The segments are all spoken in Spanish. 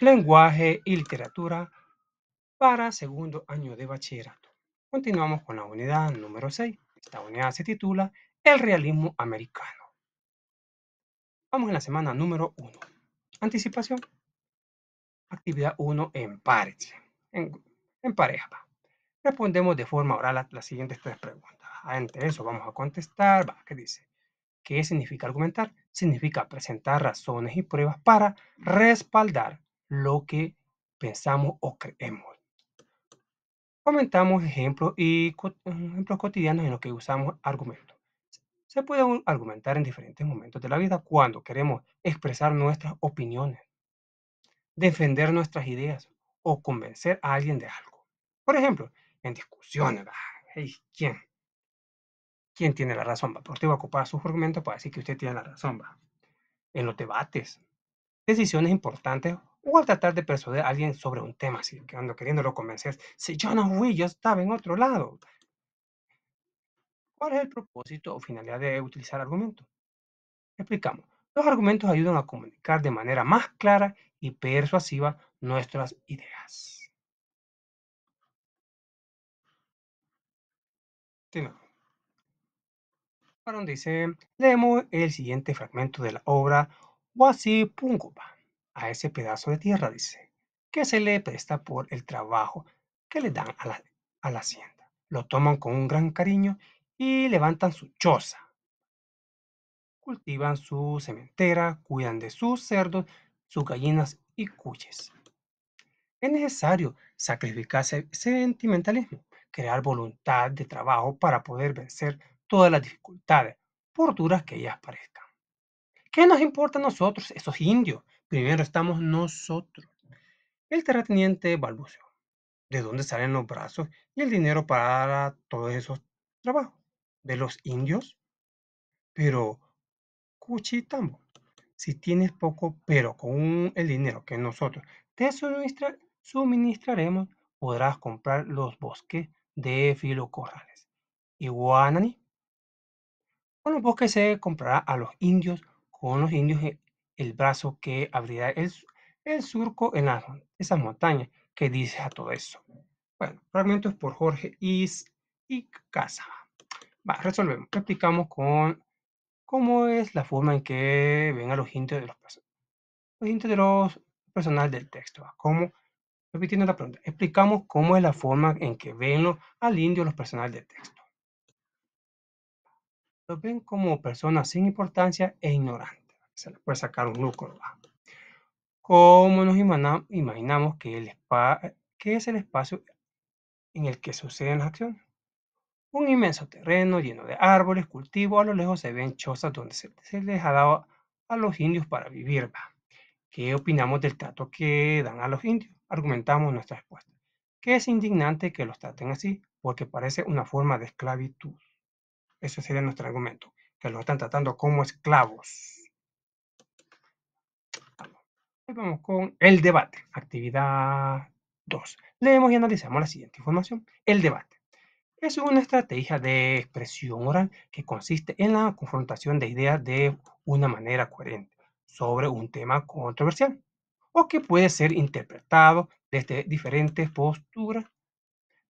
lenguaje y literatura para segundo año de bachillerato. Continuamos con la unidad número 6. Esta unidad se titula El realismo americano. Vamos en la semana número 1. Anticipación. Actividad 1 en En, pareja. Respondemos de forma oral las siguientes tres preguntas. de eso vamos a contestar. Va, ¿Qué dice? ¿Qué significa argumentar? Significa presentar razones y pruebas para respaldar lo que pensamos o creemos. Comentamos ejemplos y mm, ejemplos cotidianos en los que usamos argumentos. Se puede argumentar en diferentes momentos de la vida cuando queremos expresar nuestras opiniones, defender nuestras ideas o convencer a alguien de algo. Por ejemplo, en discusiones, ¿quién? ¿Quién tiene la razón? Porque usted va a ocupar sus argumentos para decir que usted tiene la razón. En los debates, decisiones importantes o al tratar de persuadir a alguien sobre un tema, si ando queriéndolo convencer, si yo no fui, yo estaba en otro lado. ¿Cuál es el propósito o finalidad de utilizar argumentos? Explicamos. Los argumentos ayudan a comunicar de manera más clara y persuasiva nuestras ideas. dice, leemos el siguiente fragmento de la obra Wasi Pungupa a ese pedazo de tierra, dice, que se le presta por el trabajo que le dan a la, hacienda. Lo toman con un gran cariño y levantan su choza. Cultivan su cementera, cuidan de sus cerdos, sus gallinas y cuyes. Es necesario sacrificarse sentimentalismo, crear voluntad de trabajo para poder vencer todas las dificultades, por duras que ellas parezcan. ¿Qué nos importa a nosotros, esos indios, Primero estamos nosotros. El terrateniente balbuceó. ¿De dónde salen los brazos y el dinero para todos esos trabajos? ¿De los indios? Pero, Cuchitambo, si tienes poco, pero con el dinero que nosotros te suministraremos, podrás comprar los bosques de filocorrales. Y Guanani, con los bosques se comprará a los indios, con los indios eh, el brazo que abrirá el, el surco en esas montañas. que dice a todo eso? Bueno, fragmentos por Jorge Is y Casa. Va, resolvemos. Explicamos con cómo es la forma en que ven a los hintes de los, los del texto. ¿Cómo? Repitiendo la pregunta, explicamos cómo es la forma en que ven al indio los personajes del texto. Los ven como personas sin importancia e ignorantes se le puede sacar un lucro ah. ¿Cómo nos imaginamos que, el es el espacio en el que suceden las acciones? Un inmenso terreno lleno de árboles, cultivos, a lo lejos se ven chozas donde se, les ha dado a los indios para vivir. ¿Qué opinamos del trato que dan a los indios? Argumentamos nuestra respuesta. Que es indignante que los traten así, porque parece una forma de esclavitud. Ese sería nuestro argumento, que los están tratando como esclavos. Vamos con el debate, actividad 2. Leemos y analizamos la siguiente información. El debate. Es una estrategia de expresión oral que consiste en la confrontación de ideas de una manera coherente sobre un tema controversial o que puede ser interpretado desde diferentes posturas.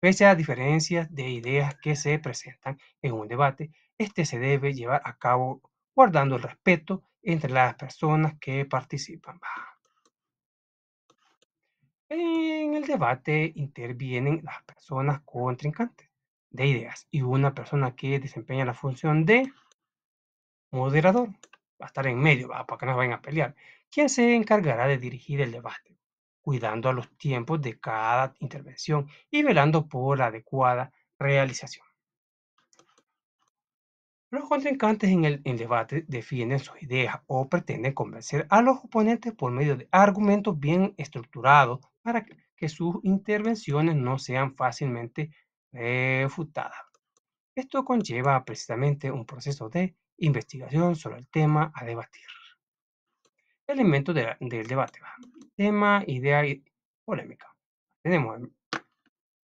Pese a diferencias de ideas que se presentan en un debate, este se debe llevar a cabo guardando el respeto entre las personas que participan. En el debate intervienen las personas contrincantes de ideas y una persona que desempeña la función de moderador. Va a estar en medio, para que no vayan a pelear. Quien se encargará de dirigir el debate, cuidando a los tiempos de cada intervención y velando por la adecuada realización. Los contrincantes en el debate defienden sus ideas o pretenden convencer a los oponentes por medio de argumentos bien estructurados para que sus intervenciones no sean fácilmente refutadas. Esto conlleva precisamente un proceso de investigación sobre el tema a debatir. Elementos del debate. Tema, idea y polémica. Tenemos,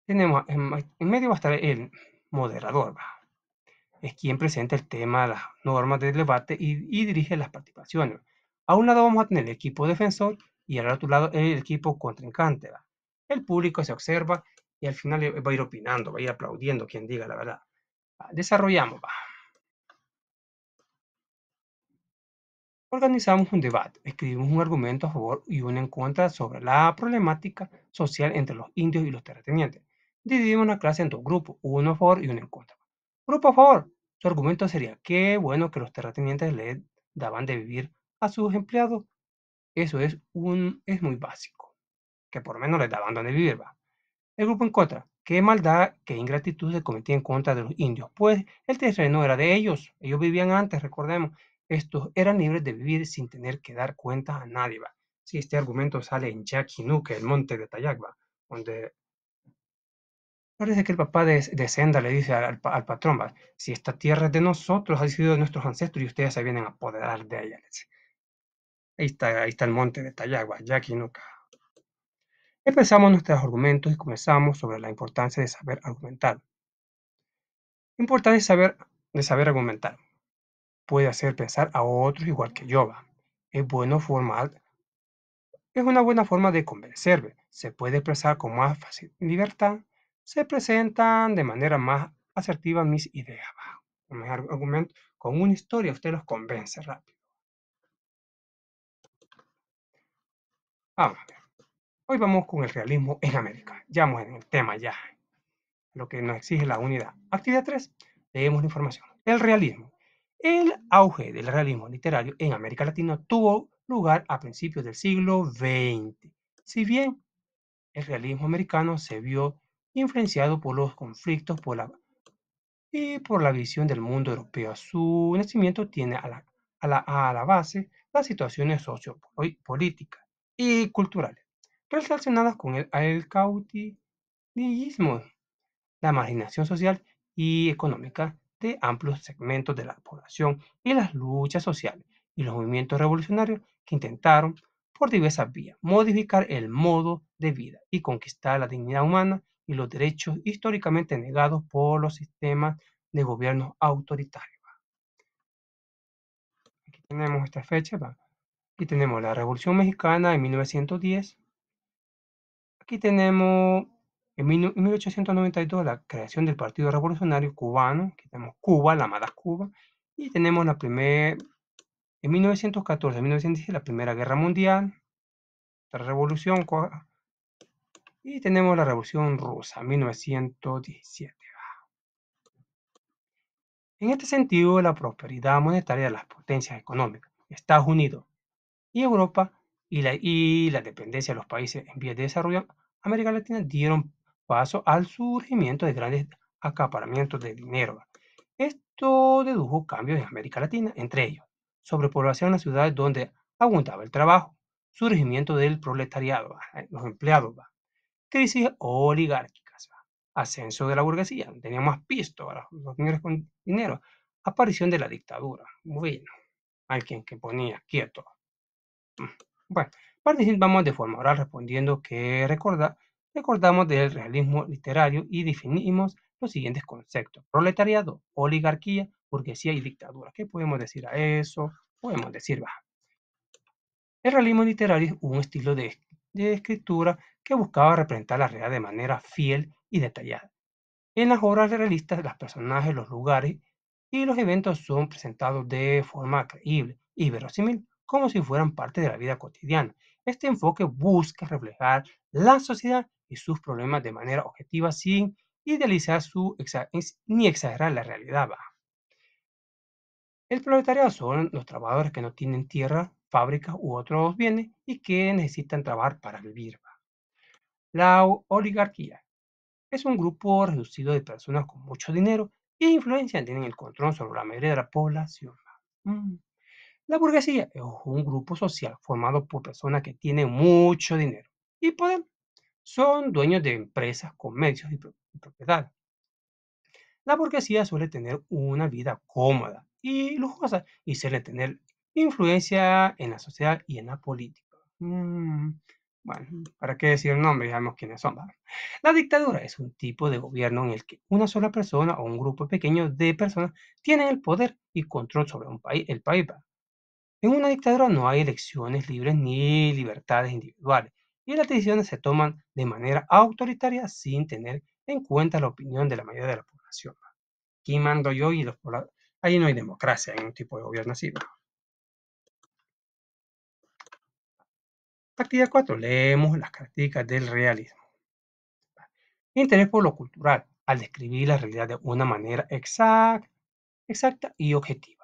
tenemos en, medio va a estar el moderador. Es quien presenta el tema, las normas del debate y dirige las participaciones. A un lado vamos a tener el equipo defensor y al otro lado el equipo contrincante. va El público se observa y al final eh, va a ir opinando, va a ir aplaudiendo quien diga la verdad. Ah, desarrollamos. va Organizamos un debate, escribimos un argumento a favor y uno en contra sobre la problemática social entre los indios y los terratenientes. Dividimos la clase en dos grupos, uno a favor y uno en contra. Grupo a favor. Su argumento sería, qué bueno que los terratenientes le daban de vivir a sus empleados eso es, un, es muy básico. Que por lo menos les daban donde vivir, va. El grupo en contra. Qué maldad, qué ingratitud se cometía en contra de los indios. Pues el terreno era de ellos. Ellos vivían antes, recordemos. Estos eran libres de vivir sin tener que dar cuenta a nadie, va. si este argumento sale en Nuke el monte de Tayagba, donde parece que el papá de, Senda le dice al, al patrón, ¿va? si esta tierra es de nosotros, ha sido de nuestros ancestros y ustedes se vienen a apoderar de ella. Ahí está, el monte de Tayagua, Yaquinuca. Empezamos nuestros argumentos y comenzamos sobre la importancia de saber argumentar. Importante saber, de saber argumentar. Puede hacer pensar a otros igual que yo. Es bueno formal es una buena forma de convencerme. Se puede expresar con más fácil libertad. Se presentan de manera más asertiva mis ideas. Con, argumento, con una historia usted los convence rápido. Vamos a ver. Hoy vamos con el realismo en América. Ya vamos en el tema, ya. Lo que nos exige la unidad. Actividad 3. Leemos la información. El realismo. El auge del realismo literario en América Latina tuvo lugar a principios del siglo XX. Si bien el realismo americano se vio influenciado por los conflictos por y por la visión del mundo europeo, su nacimiento tiene a la, a la base las situaciones sociopolíticas y culturales relacionadas con el, el la marginación social y económica de amplios segmentos de la población y las luchas sociales y los movimientos revolucionarios que intentaron por diversas vías modificar el modo de vida y conquistar la dignidad humana y los derechos históricamente negados por los sistemas de gobierno autoritarios. Aquí tenemos esta fecha. Aquí tenemos la Revolución Mexicana en 1910. Aquí tenemos en 1892 la creación del Partido Revolucionario Cubano. Aquí tenemos Cuba, la amada Cuba. Y tenemos la primera, en 1914, 1916, la Primera Guerra Mundial. La revolución. Y tenemos la Revolución Rusa, en 1917. En este sentido, la prosperidad monetaria de las potencias económicas, Estados Unidos, y Europa y la, y la dependencia de los países en vías de desarrollo América Latina dieron paso al surgimiento de grandes acaparamientos de dinero. Esto dedujo cambios en América Latina, entre ellos sobrepoblación en las ciudades donde abundaba el trabajo, surgimiento del proletariado, los empleados, crisis oligárquicas, ascenso de la burguesía, tenían más pisto, los señores con dinero, aparición de la dictadura, bien alguien que ponía quieto, bueno, vamos de forma oral respondiendo que recordamos del realismo literario y definimos los siguientes conceptos. Proletariado, oligarquía, burguesía y dictadura. ¿Qué podemos decir a eso? Podemos decir, baja. El realismo literario es un estilo de, de escritura que buscaba representar la realidad de manera fiel y detallada. En las obras realistas, los personajes, los lugares y los eventos son presentados de forma creíble y verosímil, como si fueran parte de la vida cotidiana. Este enfoque busca reflejar la sociedad y sus problemas de manera objetiva sin idealizar ni exagerar la realidad El proletariado son los trabajadores que no tienen tierra, fábricas u otros bienes y que necesitan trabajar para vivir. La oligarquía es un grupo reducido de personas con mucho dinero e influencia tienen el control sobre la mayoría de la población. Mm. La burguesía es un grupo social formado por personas que tienen mucho dinero y poder. Son dueños de empresas, comercios y, propiedades. La burguesía suele tener una vida cómoda y lujosa y suele tener influencia en la sociedad y en la política. Mm, bueno, ¿para qué decir el nombres? Sabemos quiénes son. La dictadura es un tipo de gobierno en el que una sola persona o un grupo pequeño de personas tienen el poder y control sobre un país, el país. En una dictadura no hay elecciones libres ni libertades individuales, y las decisiones se toman de manera autoritaria sin tener en cuenta la opinión de la mayoría de la población. Aquí mando yo y los Ahí no hay democracia, en un tipo de gobierno así. Partida 4. Leemos las características del realismo. Interés por lo cultural, al describir la realidad de una manera exacta, exacta y objetiva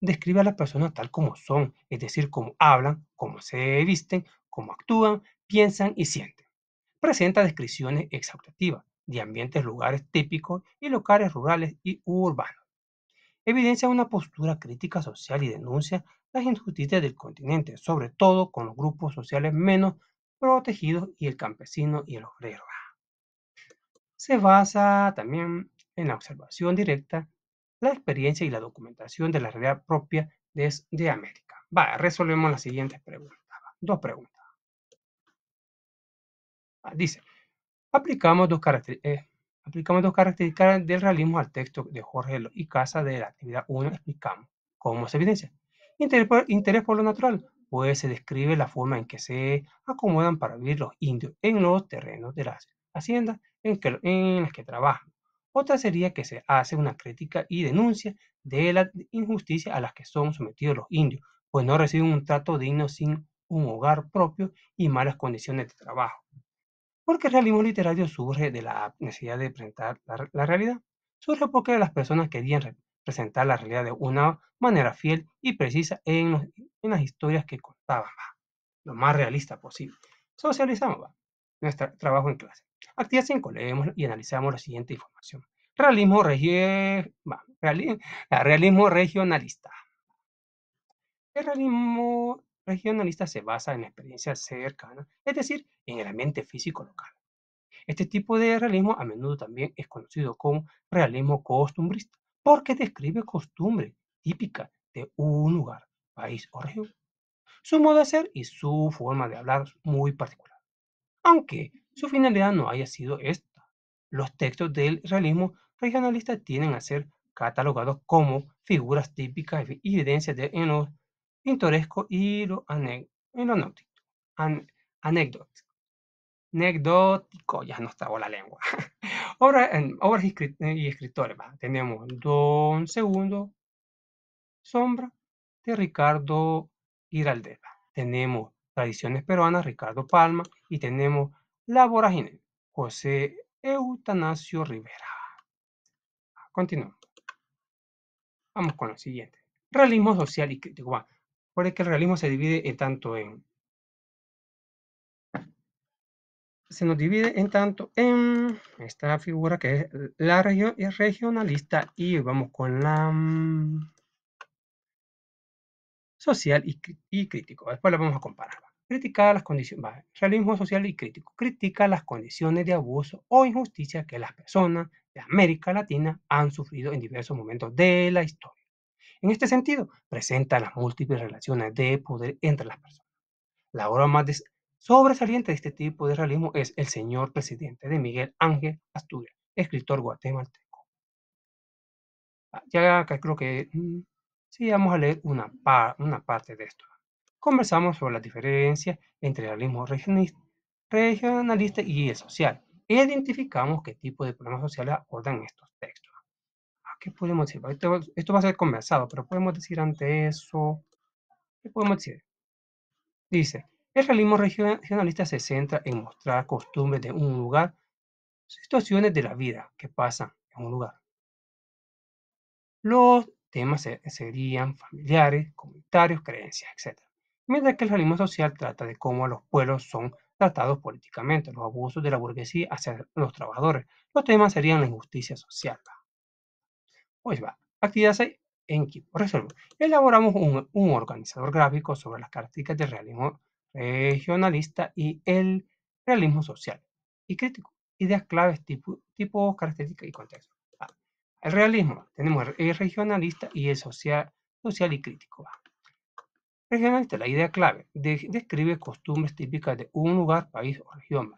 describe a las personas tal como son, es decir, cómo hablan, cómo se visten, cómo actúan, piensan y sienten. Presenta descripciones exhaustivas de ambientes, lugares típicos y locales rurales y urbanos. Evidencia una postura crítica social y denuncia las injusticias del continente, sobre todo con los grupos sociales menos protegidos y el campesino y el obrero. Se basa también en la observación directa la experiencia y la documentación de la realidad propia desde América. Va, resolvemos las siguientes preguntas. Dos preguntas. Ah, dice, aplicamos dos, eh, aplicamos dos características del realismo al texto de Jorge y Casa de la actividad 1. Explicamos cómo se evidencia. Interés por, lo natural, pues se describe la forma en que se acomodan para vivir los indios en los terrenos de las haciendas en, en las que trabajan. Otra sería que se hace una crítica y denuncia de la injusticia a la que son sometidos los indios, pues no reciben un trato digno sin un hogar propio y malas condiciones de trabajo. Porque el realismo literario surge de la necesidad de presentar la, realidad. Surge porque las personas querían presentar la realidad de una manera fiel y precisa en, las historias que contaban, lo más realista posible. Socializamos, nuestro trabajo en clase. Actividad 5. Leemos y analizamos la siguiente información. Realismo, realismo regionalista. El realismo regionalista se basa en experiencias cercanas, es decir, en el ambiente físico local. Este tipo de realismo a menudo también es conocido como realismo costumbrista, porque describe costumbres típicas de un lugar, país o región. Su modo de ser y su forma de hablar muy particular aunque su finalidad no haya sido esta. Los textos del realismo regionalista tienen a ser catalogados como figuras típicas y evidencias de en lo pintoresco y anecdótico. anecdótico, ya no estaba la lengua. Ahora, en, obras y escritores, tenemos Don Segundo, Sombra, de Ricardo Hiraldeva. Tenemos Tradiciones Peruanas, Ricardo Palma, y tenemos La Vorágine, José Eutanasio Rivera. Continuamos. Vamos con lo siguiente. Realismo social y crítico. Bueno, que el realismo se divide en tanto en... Se nos divide en tanto en esta figura que es la región regionalista y vamos con la mm, social y, y crítico. Después la vamos a comparar critica las condiciones, realismo social y crítico, critica las condiciones de abuso o injusticia que las personas de América Latina han sufrido en diversos momentos de la historia. En este sentido, presenta las múltiples relaciones de poder entre las personas. La obra más sobresaliente de este tipo de realismo es El Señor Presidente de Miguel Ángel Asturias, escritor guatemalteco. Ah, ya creo que mm, sí, vamos a leer una, una parte de esto conversamos sobre las diferencias entre el realismo regionalista y el social e identificamos qué tipo de problemas sociales abordan estos textos. Ah, ¿Qué podemos decir? Esto, va a ser conversado, pero podemos decir ante eso, ¿qué podemos decir? Dice, el realismo regionalista se centra en mostrar costumbres de un lugar, situaciones de la vida que pasan en un lugar. Los temas serían familiares, comunitarios, creencias, etc mientras que el realismo social trata de cómo los pueblos son tratados políticamente, los abusos de la burguesía hacia los trabajadores. Los temas serían la injusticia social. Pues va, actividad en equipo. Resuelvo. Elaboramos un, organizador gráfico sobre las características del realismo regionalista y el realismo social y crítico. Ideas claves, tipo, tipos, características y contexto. Ah, el realismo, tenemos el regionalista y el social, social y crítico. Va. Regionalista, la idea clave, describe costumbres típicas de un lugar, país o región.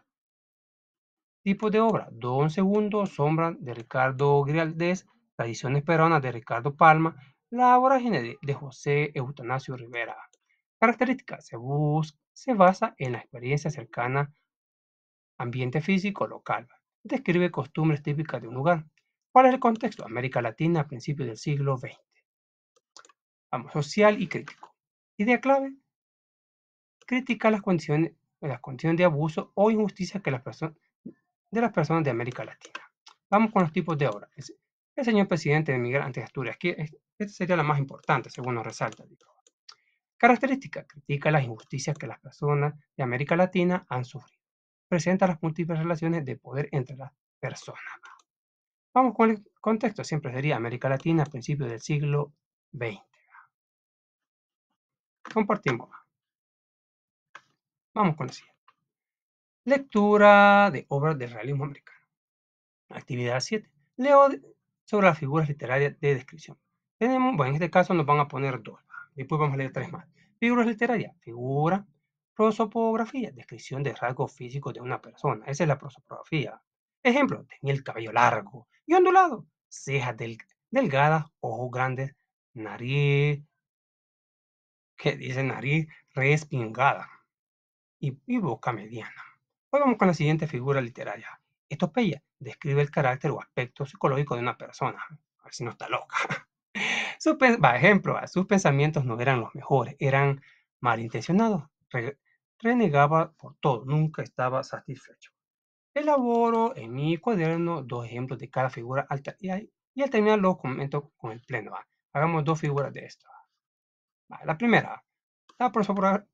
Tipo de obra, Don Segundo, Sombra de Ricardo Grialdez, Tradiciones Peruanas de Ricardo Palma, La Vorágine de, José Eutanasio Rivera. Características, se, busca, se basa en la experiencia cercana ambiente físico local. Describe costumbres típicas de un lugar. ¿Cuál es el contexto? América Latina a principios del siglo XX. Vamos, social y crítico. Idea clave. critica las condiciones, las condiciones de abuso o injusticia que las de las personas de América Latina. Vamos con los tipos de obra. El, señor presidente de Migrantes Asturias, que esta sería la más importante, según nos resalta. Característica, critica las injusticias que las personas de América Latina han sufrido. Presenta las múltiples relaciones de poder entre las personas. Vamos con el contexto, siempre sería América Latina a principios del siglo XX. Compartimos. Vamos con la siguiente. Lectura de obras del realismo americano. Actividad 7. Leo sobre las figuras literarias de descripción. Tenemos, bueno, en este caso nos van a poner dos. Después vamos a leer tres más. Figuras literarias. Figura. Prosopografía. Descripción de rasgos físicos de una persona. Esa es la prosopografía. Ejemplo. Tenía el cabello largo y ondulado. Cejas delgadas. Ojos grandes. Nariz que dice nariz respingada y, boca mediana. volvamos pues vamos con la siguiente figura literaria. Estopeya describe el carácter o aspecto psicológico de una persona. A ver si no está loca. Su, va, ejemplo, ah, sus pensamientos no eran los mejores, eran malintencionados. renegaba por todo, nunca estaba satisfecho. Elaboro en mi cuaderno dos ejemplos de cada figura alta, y, al terminar los comento con el pleno. Ah. Hagamos dos figuras de esto. Ah la primera, la prosopografía.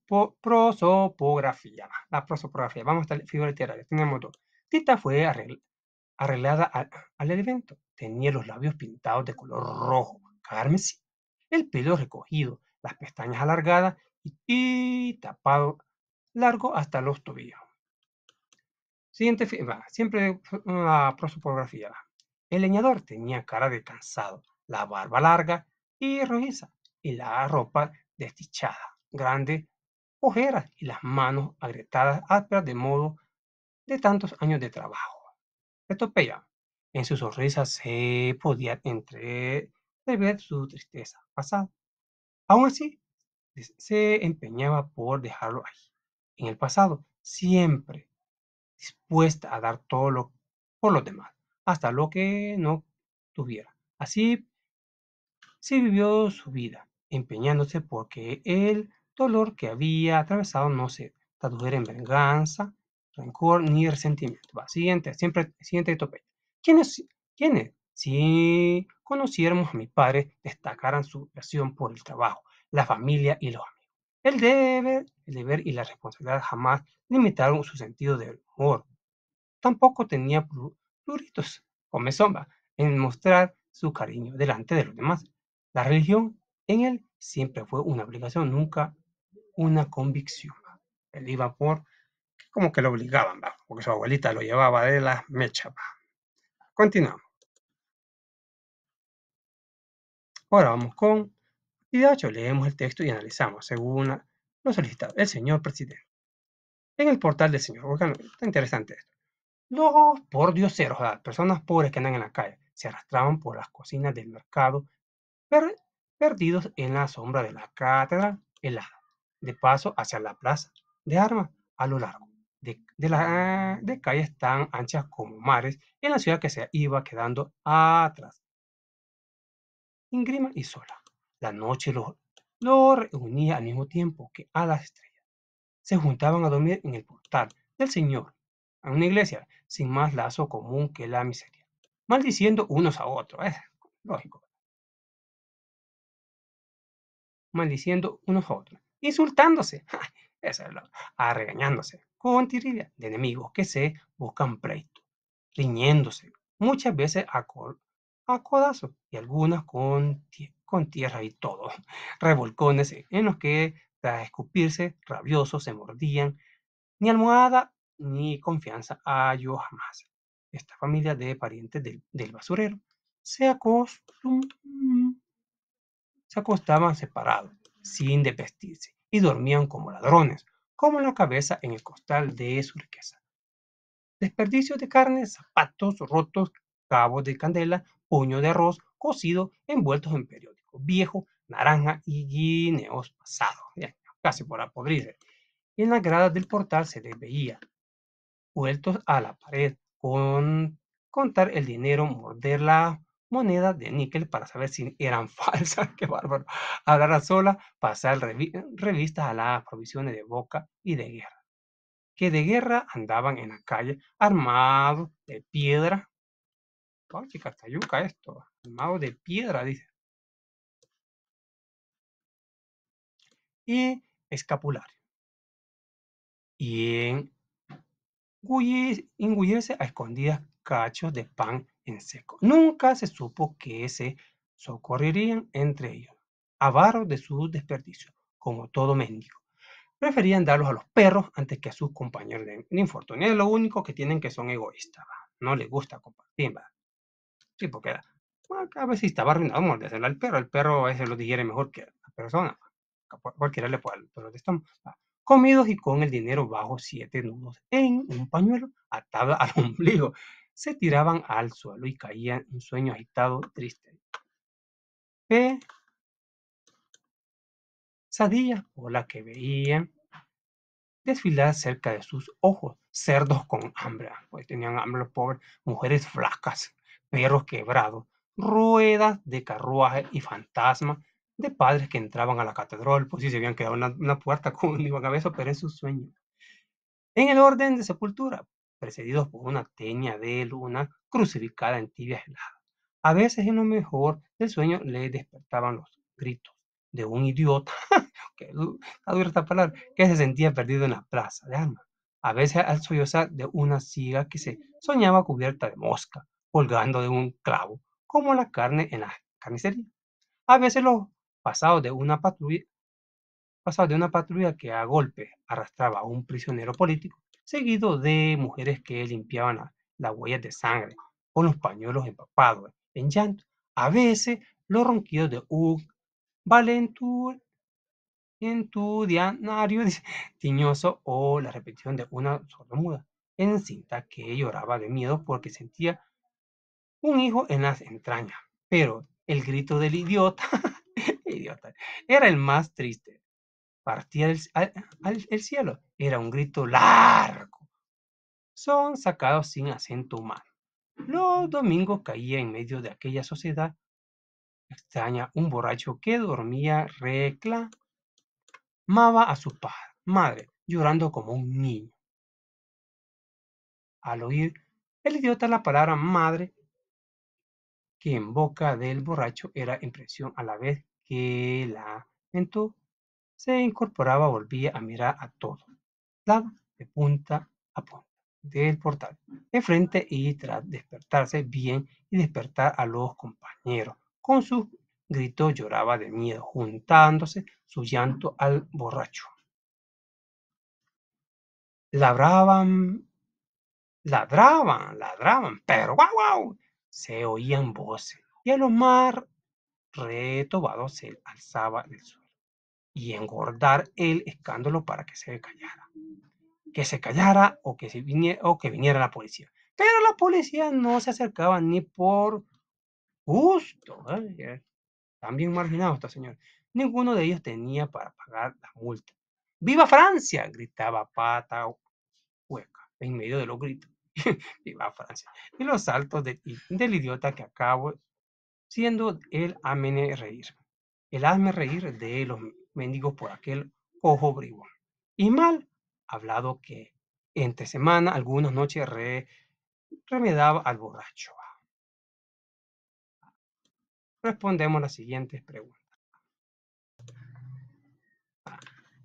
La prosopografía. Vamos a la figura literaria. Tenemos dos. Tita fue arreglada al, elemento evento. Tenía los labios pintados de color rojo, carmesí, el pelo recogido, las pestañas alargadas y, tapado largo hasta los tobillos. Siguiente, va, siempre uh, la prosopografía. El leñador tenía cara de cansado, la barba larga y rojiza, y la ropa desdichada, grande ojeras y las manos agrietadas ásperas de modo de tantos años de trabajo. Etopeya, en su sonrisa se podía Entrever su tristeza pasada. Aún así, se empeñaba por dejarlo ahí, en el pasado, siempre dispuesta a dar todo por los demás, hasta lo que no tuviera. Así se vivió su vida, empeñándose porque el dolor que había atravesado no se tradujera en venganza, rencor ni resentimiento. Va, siguiente, siempre, siguiente tope. ¿Quién es? si conociéramos a mi padre destacaran su pasión por el trabajo, la familia y los amigos? El deber, el deber y la responsabilidad jamás limitaron su sentido del humor. Tampoco tenía pluritos, sombra en mostrar su cariño delante de los demás. La religión en él siempre fue una obligación, nunca una convicción. Él iba por, como que lo obligaban, porque su abuelita lo llevaba de la mechas. Continuamos. Ahora vamos con de hecho Leemos el texto y analizamos según lo solicitado el señor presidente. En el portal del señor, oigan, está interesante esto. Los pordioseros, las personas pobres que andan en la calle, se arrastraban por las cocinas del mercado, pero perdidos en la sombra de la cátedra helada, de paso hacia la plaza de armas a lo largo de, la, de calles tan anchas como mares en la ciudad que se iba quedando atrás. Ingrima y sola. La noche lo, lo reunía al mismo tiempo que a las estrellas. Se juntaban a dormir en el portal del Señor, en una iglesia sin más lazo común que la miseria, maldiciendo unos a otros, es lógico, maldiciendo unos a otros, insultándose, arregañándose ah, con tirilla de enemigos que se buscan pleito, riñéndose, muchas veces a, col, codazos y algunas con, tierra y todo, revolcones en los que tras escupirse, rabiosos, se mordían. Ni almohada ni confianza halló jamás. Esta familia de parientes del, del basurero se acostumbró se acostaban separados, sin desvestirse, y dormían como ladrones, como la cabeza en el costal de su riqueza. Desperdicios de carne, zapatos rotos, cabos de candela, puño de arroz cocido, envueltos en periódico viejo, naranja y guineos pasados, casi por apodrirse. en las gradas del portal se les veía, vueltos a la pared, con contar el dinero, morder la monedas de níquel para saber si eran falsas, qué bárbaro. Hablar sola, pasar revistas a las provisiones de boca y de guerra, que de guerra andaban en la calle armados de piedra. ¿qué Castayuca esto, armados de piedra, dice. Y escapulario. Y engullirse a escondidas cachos de pan en seco. Nunca se supo que se socorrerían entre ellos, avaros de su desperdicio, como todo mendigo. Preferían darlos a los perros antes que a sus compañeros de, infortunio. lo único que tienen que son egoístas, no les gusta compartir. Sí, porque a veces estaba arruinado, vamos a al perro. El perro veces lo digiere mejor que la persona. Cualquiera le puede pero Comidos y con el dinero bajo siete nudos en un pañuelo atado al ombligo se tiraban al suelo y caían en sueño agitado, triste. P. sadía o la que veían desfilar cerca de sus ojos cerdos con hambre, ah, pues tenían hambre los pobres, mujeres flacas, perros quebrados, ruedas de carruaje y fantasmas de padres que entraban a la catedral, pues si se habían quedado en una, puerta con un cabeza, pero es su sueño. En el orden de sepultura, precedidos por una teña de luna crucificada en tibias heladas. A veces en lo mejor del sueño le despertaban los gritos de un idiota, que, esta palabra, que se sentía perdido en la plaza de armas. A veces al sollozar de una siga que se soñaba cubierta de mosca, colgando de un clavo, como la carne en la carnicería. A veces los pasados de una patrulla, pasados de una patrulla que a golpe arrastraba a un prisionero político, seguido de mujeres que limpiaban las huellas de sangre con los pañuelos empapados en llanto. A veces los ronquidos de Ug, Valentur, en tu diario tiñoso o la repetición de una en cinta que lloraba de miedo porque sentía un hijo en las entrañas. Pero el grito del idiota, idiota era el más triste. Partía al, el cielo era un grito largo. Son sacados sin acento humano. Los domingos caía en medio de aquella sociedad extraña un borracho que dormía reclamaba a su padre, madre, llorando como un niño. Al oír el idiota la palabra madre, que en boca del borracho era impresión a la vez que la lamento, se incorporaba, volvía a mirar a todos de punta a punta del portal, de frente y tras despertarse bien y despertar a los compañeros. Con sus gritos lloraba de miedo, juntándose su llanto al borracho. labraban ladraban, ladraban, pero guau, guau, se oían voces y a los más se alzaba el suelo y engordar el escándalo para que se callara. Que se callara o que, se viniera, o que viniera la policía. Pero la policía no se acercaba ni por gusto. ¿eh? También marginado esta señor. Ninguno de ellos tenía para pagar la multa. ¡Viva Francia! gritaba pata hueca en medio de los gritos. ¡Viva Francia! Y los saltos del idiota que acabo siendo el amene reír. El hazme reír de los Mendigo por aquel ojo bribón. Y mal hablado que entre semana, algunas noches, remedaba al borracho. Respondemos las siguientes preguntas.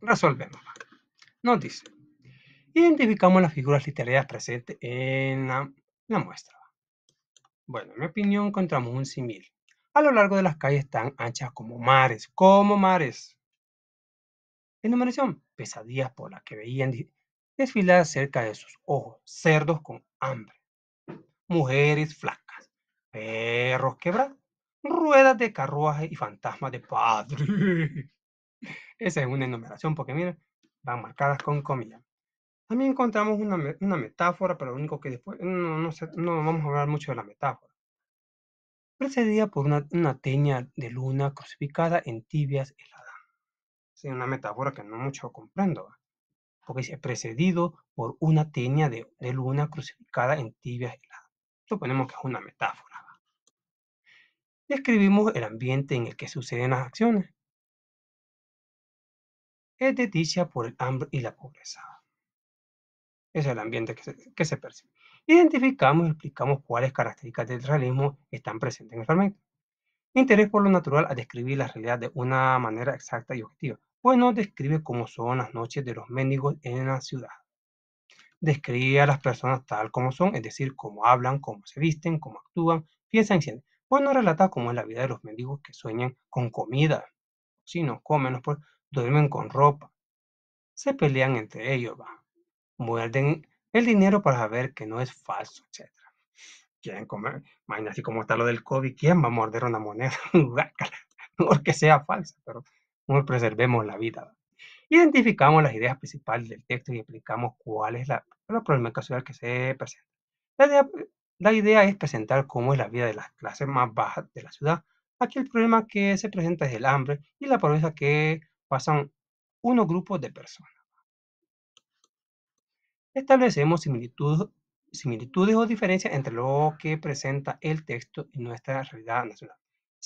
Resolvemos. Nos identificamos las figuras literarias presentes en la, muestra. Bueno, en mi opinión encontramos un simil. A lo largo de las calles tan anchas como mares, como mares. Enumeración, pesadillas por las que veían desfilar cerca de sus ojos cerdos con hambre, mujeres flacas, perros quebrados, ruedas de carruaje y fantasmas de padre. Esa es una enumeración porque miren, van marcadas con comillas. También encontramos una, metáfora, pero lo único que después no, no, vamos a hablar mucho de la metáfora. Precedía por una, una teña de luna crucificada en tibias heladas una metáfora que no mucho comprendo, porque es precedido por una teña de, luna crucificada en tibia helada. Suponemos que es una metáfora. Describimos el ambiente en el que suceden las acciones. Es de por el hambre y la pobreza. Ese es el ambiente que se, que se percibe. Identificamos y explicamos cuáles características del realismo están presentes en el fragmento. Interés por lo natural a describir la realidad de una manera exacta y objetiva pues describe cómo son las noches de los mendigos en la ciudad. Describe a las personas tal como son, es decir, cómo hablan, cómo se visten, cómo actúan, piensan y sienten. Pues relata cómo es la vida de los mendigos que sueñan con comida. Si no comen, pues duermen con ropa. Se pelean entre ellos, va. Muerden el dinero para saber que no es falso, etc. Quieren comer. así cómo está lo del COVID. ¿Quién va a morder una moneda? Porque sea falsa, pero cómo preservemos la vida. Identificamos las ideas principales del texto y explicamos cuál es la, problema problemática social que se presenta. La idea, es presentar cómo es la vida de las clases más bajas de la ciudad. Aquí el problema que se presenta es el hambre y la pobreza que pasan unos grupos de personas. Establecemos similitudes o diferencias entre lo que presenta el texto y nuestra realidad nacional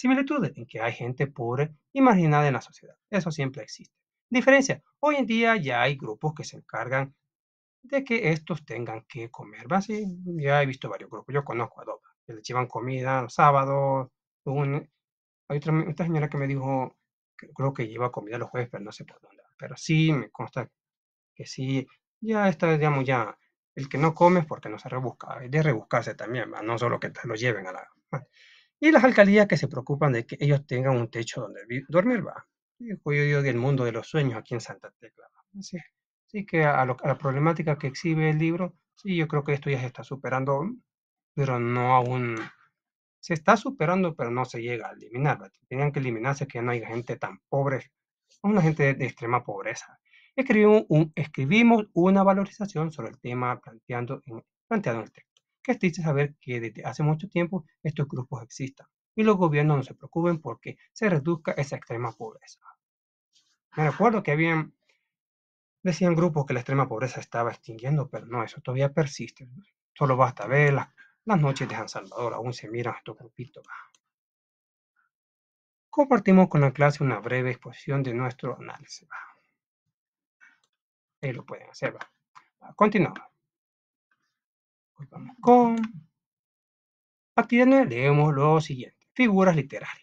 similitudes en que hay gente pobre y marginada en la sociedad. Eso siempre existe. Diferencia, hoy en día ya hay grupos que se encargan de que estos tengan que comer. ya he visto varios grupos, yo conozco a dos, que les llevan comida los sábados. hay otra, señora que me dijo, que creo que lleva comida los jueves, pero no sé por dónde. Pero sí, me consta que sí, ya está, digamos, ya el que no come es porque no se rebusca, Hay de rebuscarse también, no solo que te lo lleven a la y las alcaldías que se preocupan de que ellos tengan un techo donde dormir, va. Yo digo del mundo de los sueños aquí en Santa Tecla. Así, así que a, la problemática que exhibe el libro, sí, yo creo que esto ya se está superando, pero no aún. Se está superando, pero no se llega a eliminar. Tenían que eliminarse que no hay gente tan pobre, una gente de, extrema pobreza. Escribimos, escribimos una valorización sobre el tema planteando en, planteado el tema que es triste saber que desde hace mucho tiempo estos grupos existan y los gobiernos no se preocupen porque se reduzca esa extrema pobreza. Me acuerdo que habían, decían grupos que la extrema pobreza estaba extinguiendo, pero no, eso todavía persiste. Solo basta ver las, las noches de San Salvador, aún se miran estos grupitos. Compartimos con la clase una breve exposición de nuestro análisis. Ahí lo pueden hacer. Continuamos con leemos lo siguiente. Figuras literarias.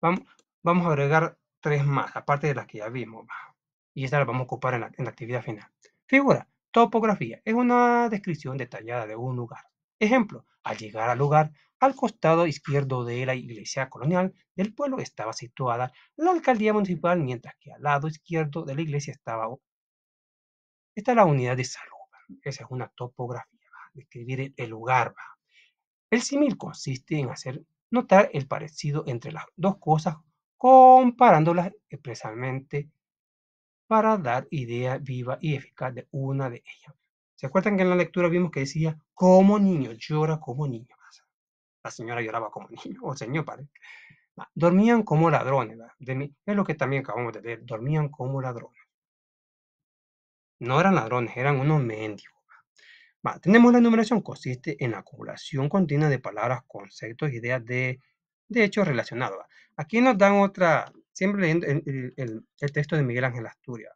Vamos, a agregar tres más, aparte de las que ya vimos. Y esta las vamos a ocupar en la, en la actividad final. Figura. Topografía. Es una descripción detallada de un lugar. Ejemplo. Al llegar al lugar, al costado izquierdo de la iglesia colonial del pueblo estaba situada la alcaldía municipal, mientras que al lado izquierdo de la iglesia estaba está la unidad de salud. Esa es una topografía, ¿va? describir el lugar. ¿va? El símil consiste en hacer notar el parecido entre las dos cosas comparándolas expresamente para dar idea viva y eficaz de una de ellas. ¿Se acuerdan que en la lectura vimos que decía, como niño, llora como niño? La señora lloraba como niño, o señor padre. Dormían como ladrones, mí es lo que también acabamos de leer, dormían como ladrones. No eran ladrones, eran unos mendigos. tenemos la enumeración, consiste en la acumulación continua de palabras, conceptos, ideas de, hechos relacionados. Aquí nos dan otra, siempre leyendo el, texto de Miguel Ángel Asturias,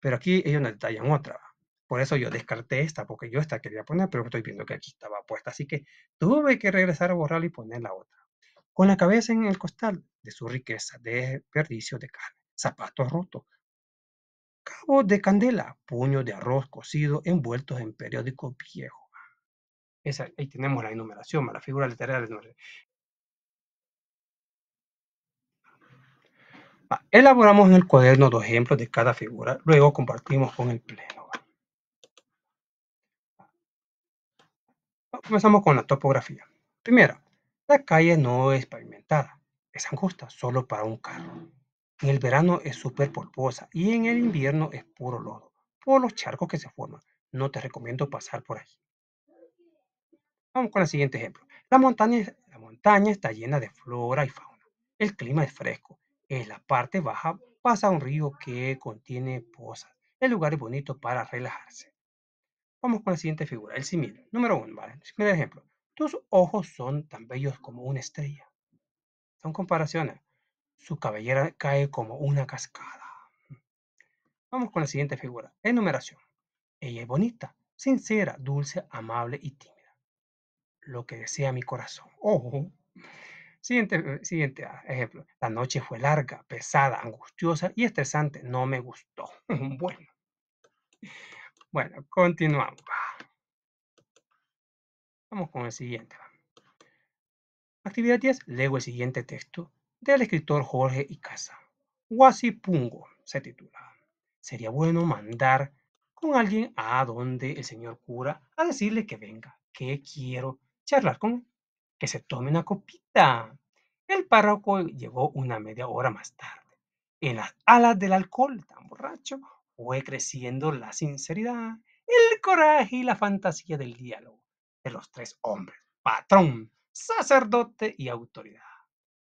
pero aquí ellos nos detallan otra. Por eso yo descarté esta, porque yo esta quería poner, pero estoy viendo que aquí estaba puesta, así que tuve que regresar a borrarla y poner la otra. Con la cabeza en el costal de su riqueza, de desperdicio de carne, zapatos rotos, Cabo de candela, puño de arroz cocido envueltos en periódico viejo. ahí tenemos la enumeración, la figura literaria. Ah, elaboramos en el cuaderno dos ejemplos de cada figura, luego compartimos con el pleno. Comenzamos con la topografía. Primero, la calle no es pavimentada, es angosta solo para un carro. En el verano es súper polvosa y en el invierno es puro lodo, por los charcos que se forman. No te recomiendo pasar por ahí. Vamos con el siguiente ejemplo. La montaña, la montaña está llena de flora y fauna. El clima es fresco. En la parte baja pasa un río que contiene pozas. El lugar es bonito para relajarse. Vamos con la siguiente figura, el simil. Número uno, ¿vale? Primer ejemplo. Tus ojos son tan bellos como una estrella. Son comparaciones. Su cabellera cae como una cascada. Vamos con la siguiente figura. Enumeración. Ella es bonita, sincera, dulce, amable y tímida. Lo que desea mi corazón. Ojo. Siguiente, eh, siguiente ah, ejemplo. La noche fue larga, pesada, angustiosa y estresante. No me gustó. bueno. Bueno, continuamos. Vamos con el siguiente. Actividad 10. Leo el siguiente texto del escritor Jorge Icaza. Guasipungo se titula. Sería bueno mandar con alguien a donde el señor cura a decirle que venga, que quiero charlar con él, que se tome una copita. El párroco llegó una media hora más tarde. En las alas del alcohol tan borracho fue creciendo la sinceridad, el coraje y la fantasía del diálogo de los tres hombres, patrón, sacerdote y autoridad.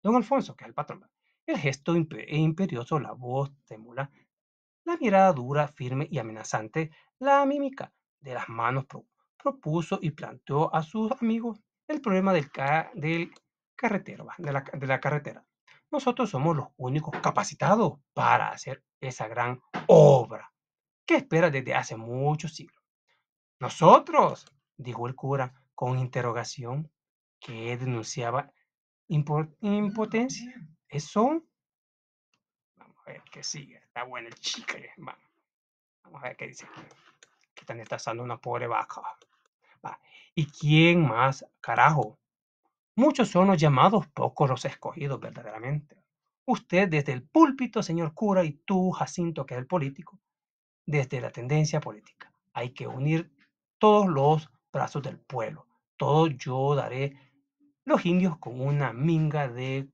Don Alfonso, que es el patrón, el gesto imperioso, la voz trémula, la mirada dura, firme y amenazante, la mímica de las manos propuso y planteó a sus amigos el problema del, carretero, de la carretera. Nosotros somos los únicos capacitados para hacer esa gran obra que espera desde hace muchos siglos. Nosotros, dijo el cura con interrogación que denunciaba Mm, impotencia. Eso. Vamos a ver qué sigue. Está bueno el chicle. Vamos. Vamos a ver qué dice. Que están destazando una pobre vaca. ¿Y quién más? Carajo. Muchos son los llamados, pocos los escogidos verdaderamente. Usted desde el púlpito, señor cura, y tú, Jacinto, que es el político, desde la tendencia política. Hay que unir todos los brazos del pueblo. Todo yo daré los indios con una minga de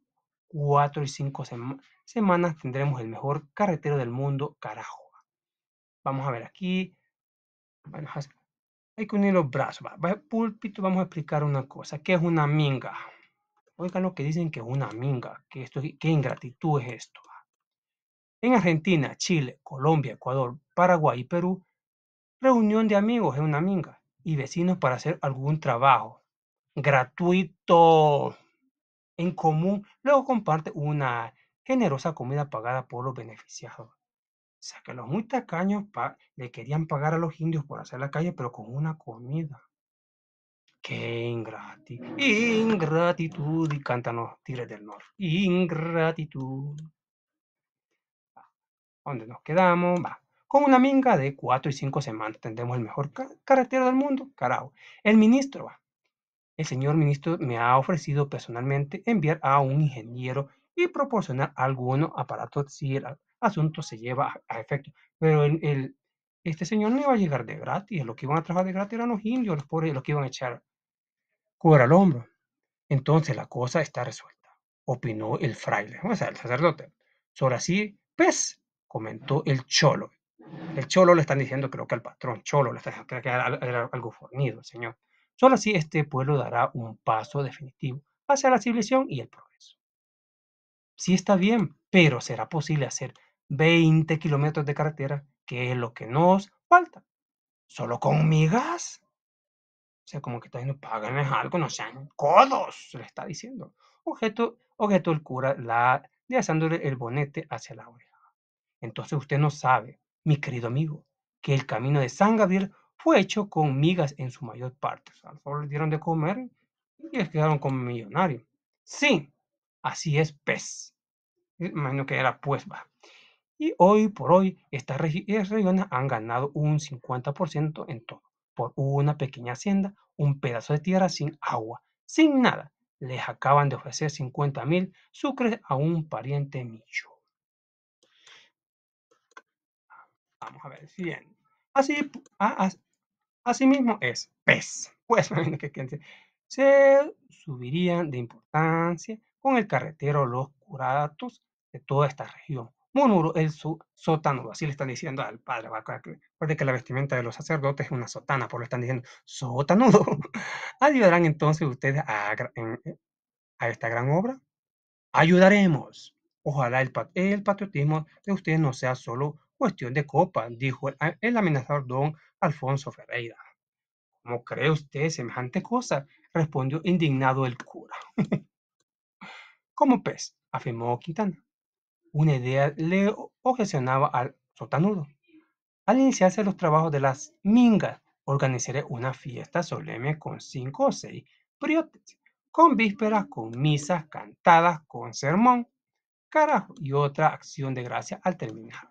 4 y 5 semanas tendremos el mejor carretero del mundo, carajo. Vamos a ver aquí. Bueno, hay que unir los brazos. Va, púlpito, vamos a explicar una cosa. ¿Qué es una minga? Oigan lo que dicen que es una minga. Que esto, ¿Qué ingratitud es esto? En Argentina, Chile, Colombia, Ecuador, Paraguay y Perú, reunión de amigos es una minga y vecinos para hacer algún trabajo gratuito en común, luego comparte una generosa comida pagada por los beneficiados. O sea que los muy tacaños le querían pagar a los indios por hacer la calle, pero con una comida. Qué ingratitud. Ingratitud. Y cántanos Tigres del Norte. Ingratitud. ¿Dónde nos quedamos? Va. Con una minga de cuatro y cinco semanas tendremos el mejor carretera carretero del mundo. Carajo. El ministro va el señor ministro me ha ofrecido personalmente enviar a un ingeniero y proporcionar alguno aparatos si el asunto se lleva a, efecto. Pero este señor no iba a llegar de gratis. Lo que iban a trabajar de gratis eran los indios, los pobres, los que iban a echar cura al hombro. Entonces la cosa está resuelta, opinó el fraile, o sea, el sacerdote. Sobre así, pues, comentó el cholo. El cholo le están diciendo, creo que al patrón, cholo, le está diciendo, que era algo fornido, señor. Solo así este pueblo dará un paso definitivo hacia la civilización y el progreso. Sí está bien, pero será posible hacer 20 kilómetros de carretera, que es lo que nos falta. Solo con migas. O sea, como que está diciendo, páganles algo, no sean codos, se le está diciendo. Objeto, objeto el cura, la, haciéndole el bonete hacia la oreja. Entonces usted no sabe, mi querido amigo, que el camino de San Gabriel fue hecho con migas en su mayor parte. O sea, solo dieron de comer y les quedaron como millonarios. Sí, así es pez. Pues. Imagino que era pues va. Y hoy por hoy estas regiones han ganado un 50% en todo. Por una pequeña hacienda, un pedazo de tierra sin agua, sin nada. Les acaban de ofrecer 50 mil sucres a un pariente micho. Vamos a ver, siguiente. Así, ah, Asimismo, es pez. Pues, se subirían de importancia con el carretero los curatos de toda esta región. Monuro, el sótano, así le están diciendo al padre. Recuerde que la vestimenta de los sacerdotes es una sotana, por pues lo están diciendo sótano. ¿Ayudarán entonces ustedes eh, a, esta gran obra? Ayudaremos. Ojalá el, el patriotismo de ustedes no sea solo Cuestión de copa, dijo el, amenazador don Alfonso Ferreira. ¿Cómo cree usted semejante cosa? respondió indignado el cura. Como pez, afirmó Quintana. Una idea le objecionaba al sotanudo. Al iniciarse los trabajos de las mingas, organizaré una fiesta solemne con cinco o seis priotes, con vísperas, con misas, cantadas, con sermón, carajo y otra acción de gracia al terminar.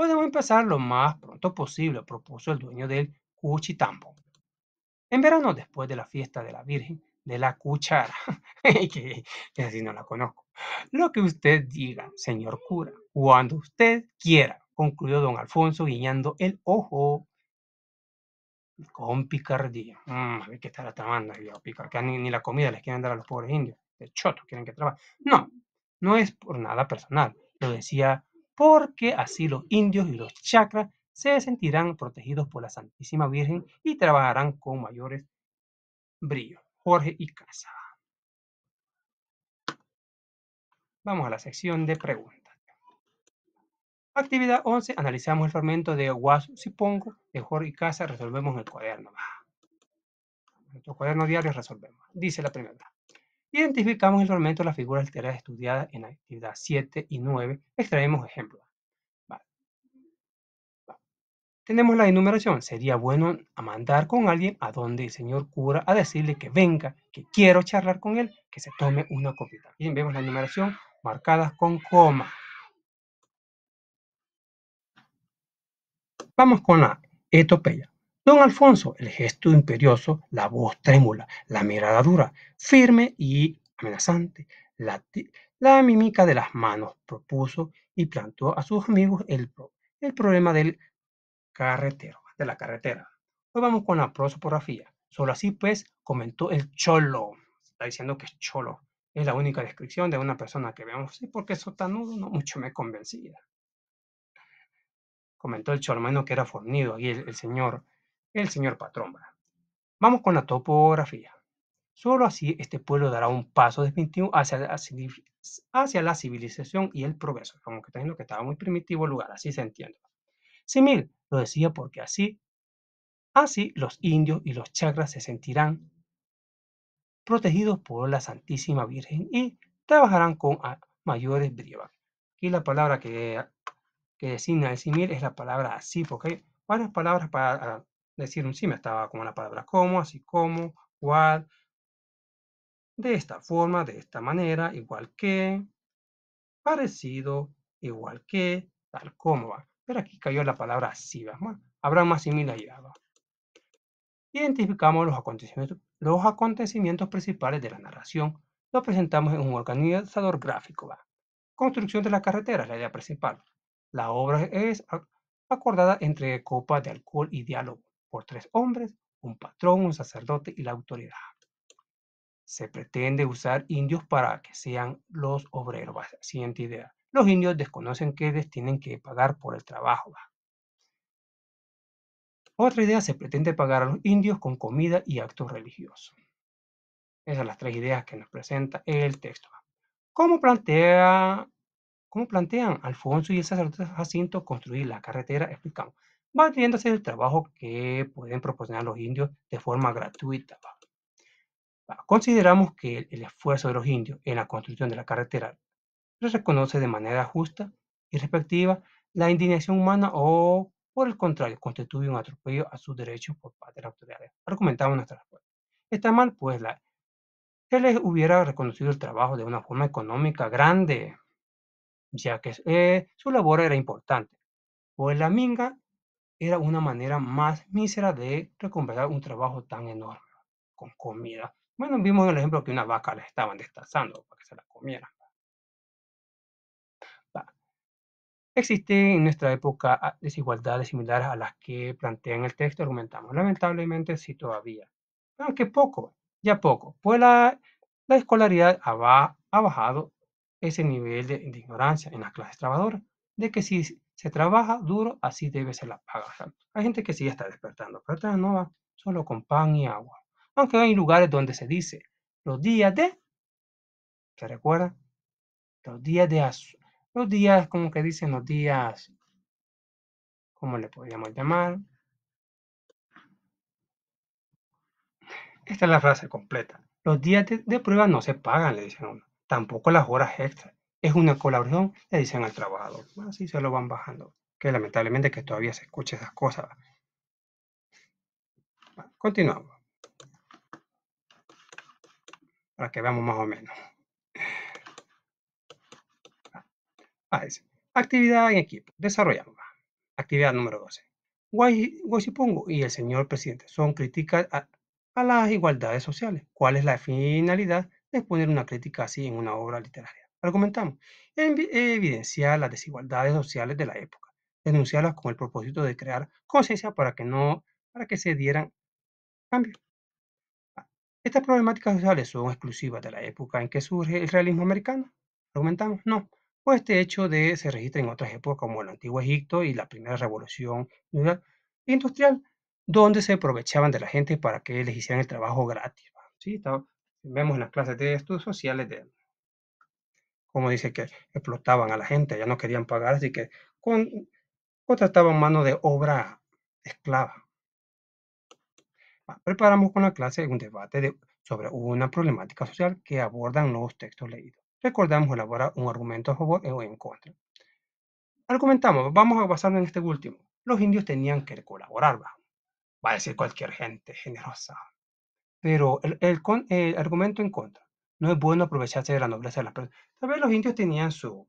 Podemos empezar lo más pronto posible, propuso el dueño del cuchitambo. En verano, después de la fiesta de la Virgen de la Cuchara, que, así no la conozco. Lo que usted diga, señor cura, cuando usted quiera, concluyó don Alfonso guiñando el ojo con picardía. Mm, a ver qué estará la el ni, ni, la comida les quieren dar a los pobres indios. De choto, quieren que trabajen. No, no es por nada personal. Lo decía porque así los indios y los chakras se sentirán protegidos por la Santísima Virgen y trabajarán con mayores brillo. Jorge y Casa. Vamos a la sección de preguntas. Actividad 11. Analizamos el fragmento de si Sipongo de Jorge y Casa. Resolvemos el cuaderno. nuestro cuaderno diario resolvemos. Dice la primera. Identificamos el tormento de la figura altera estudiada en actividad 7 y 9. Extraemos ejemplos. Tenemos la enumeración. Sería bueno mandar con alguien a donde el señor cura a decirle que venga, que quiero charlar con él, que se tome una copita. Bien, vemos la enumeración marcada con coma. Vamos con la etopeya. Don Alfonso, el gesto imperioso, la voz trémula, la mirada dura, firme y amenazante, la, mímica de las manos, propuso y plantó a sus amigos el, el problema del carretero, de la carretera. Hoy vamos con la prosopografía. Solo así, pues, comentó el cholo. Está diciendo que es cholo. Es la única descripción de una persona que vemos. Sí, porque nudo no mucho me convencía. Comentó el cholo, menos que era fornido. y el señor el señor patrón. Vamos con la topografía. Solo así este pueblo dará un paso definitivo hacia, la civilización y el progreso. Como que está lo que estaba muy primitivo el lugar, así se entiende. Simil lo decía porque así, así los indios y los chakras se sentirán protegidos por la Santísima Virgen y trabajarán con mayores bríos. Aquí la palabra que, que designa el simil es la palabra así, porque hay varias palabras para decir un sí me estaba como la palabra como, así como, cual, de esta forma, de esta manera, igual que, parecido, igual que, tal como va. Pero aquí cayó la palabra así, va. habrá más similaridad. Identificamos los acontecimientos, los acontecimientos principales de la narración, Lo presentamos en un organizador gráfico. ¿va? Construcción de la carretera es la idea principal. La obra es acordada entre copas de alcohol y diálogo por tres hombres, un patrón, un sacerdote y la autoridad. Se pretende usar indios para que sean los obreros. Siguiente idea. Los indios desconocen que les tienen que pagar por el trabajo. Otra idea, se pretende pagar a los indios con comida y actos religiosos. Esas son las tres ideas que nos presenta el texto. ¿Cómo, plantea, cómo plantean Alfonso y el sacerdote Jacinto construir la carretera? Explicamos manteniéndose el trabajo que pueden proporcionar los indios de forma gratuita. Consideramos que el esfuerzo de los indios en la construcción de la carretera reconoce de manera justa y respectiva la indignación humana o, por el contrario, constituye un atropello a sus derechos por parte de la autoridades. Argumentamos nuestra respuesta. Está mal, pues, la, se les hubiera reconocido el trabajo de una forma económica grande, ya que eh, su labor era importante. Pues la minga era una manera más mísera de recompensar un trabajo tan enorme con comida. Bueno, vimos el ejemplo que una vaca la estaban destazando para que se la comieran. Existen en nuestra época ah, desigualdades similares a las que plantea en el texto, argumentamos. Lamentablemente sí todavía. Aunque poco, ya poco. Pues la, la escolaridad ha, bajado ese nivel de, de ignorancia en las clases trabajadoras, de que si se trabaja duro, así debe ser la paga. Hay gente que sí está despertando, pero no va, solo con pan y agua. Aunque hay lugares donde se dice los días de, ¿se recuerda? Los días de Los días, como que dicen los días, ¿cómo le podríamos llamar? Esta es la frase completa. Los días de, prueba no se pagan, le dicen uno. Tampoco las horas extras es una colaboración, le dicen al trabajador. Así se lo van bajando. Que lamentablemente que todavía se escucha esas cosas. Continuamos. Para que veamos más o menos. Ah, actividad en equipo. Desarrollamos. Actividad número 12. Pongo y el señor presidente son críticas a, a las igualdades sociales. ¿Cuál es la finalidad de poner una crítica así en una obra literaria? Argumentamos, evidenciar las desigualdades sociales de la época, denunciarlas con el propósito de crear conciencia para que no, para que se dieran cambios. Ah, estas problemáticas sociales son exclusivas de la época en que surge el realismo americano. Argumentamos, No. Pues este hecho de se registra en otras épocas como el antiguo Egipto y la primera revolución industrial, donde se aprovechaban de la gente para que les hicieran el trabajo gratis. ¿sí? Vemos en las clases de estudios sociales de, como dice, que explotaban a la gente, ya no querían pagar, así que con, contrataban mano de obra esclava. Ah, preparamos con la clase un debate sobre una problemática social que abordan los textos leídos. Recordamos elaborar un argumento a favor o en contra. Argumentamos, vamos a basarnos en este último. Los indios tenían que colaborar, va, va a decir cualquier gente generosa. Pero el argumento en contra no es bueno aprovecharse de la nobleza de las personas. Tal vez los indios tenían su,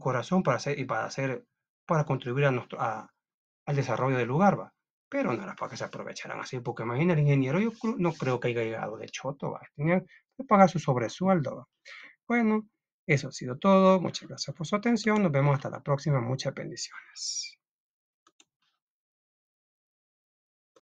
corazón para hacer y para hacer, para contribuir a nuestro, al desarrollo del lugar, ¿va? Pero no era para que se aprovecharan así, porque imagina el ingeniero, yo no creo que haya llegado de choto, ¿va? tener que pagar su sobresueldo, ¿va? Bueno, eso ha sido todo. Muchas gracias por su atención. Nos vemos hasta la próxima. Muchas bendiciones.